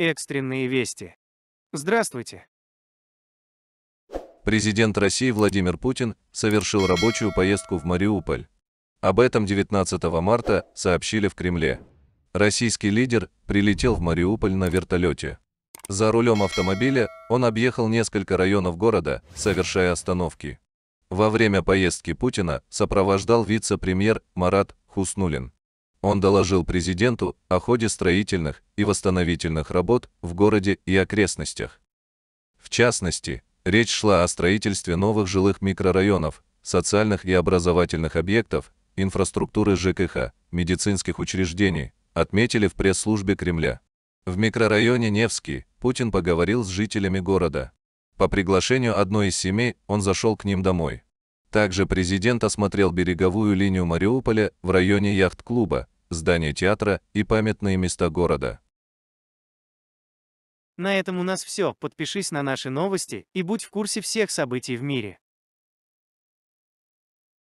Экстренные вести. Здравствуйте. Президент России Владимир Путин совершил рабочую поездку в Мариуполь. Об этом 19 марта сообщили в Кремле. Российский лидер прилетел в Мариуполь на вертолете. За рулем автомобиля он объехал несколько районов города, совершая остановки. Во время поездки Путина сопровождал вице-премьер Марат Хуснулин. Он доложил президенту о ходе строительных и восстановительных работ в городе и окрестностях. В частности, речь шла о строительстве новых жилых микрорайонов, социальных и образовательных объектов, инфраструктуры ЖКХ, медицинских учреждений, отметили в пресс-службе Кремля. В микрорайоне Невский Путин поговорил с жителями города. По приглашению одной из семей он зашел к ним домой. Также президент осмотрел береговую линию Мариуполя в районе яхт-клуба, здание театра и памятные места города. На этом у нас все. Подпишись на наши новости и будь в курсе всех событий в мире.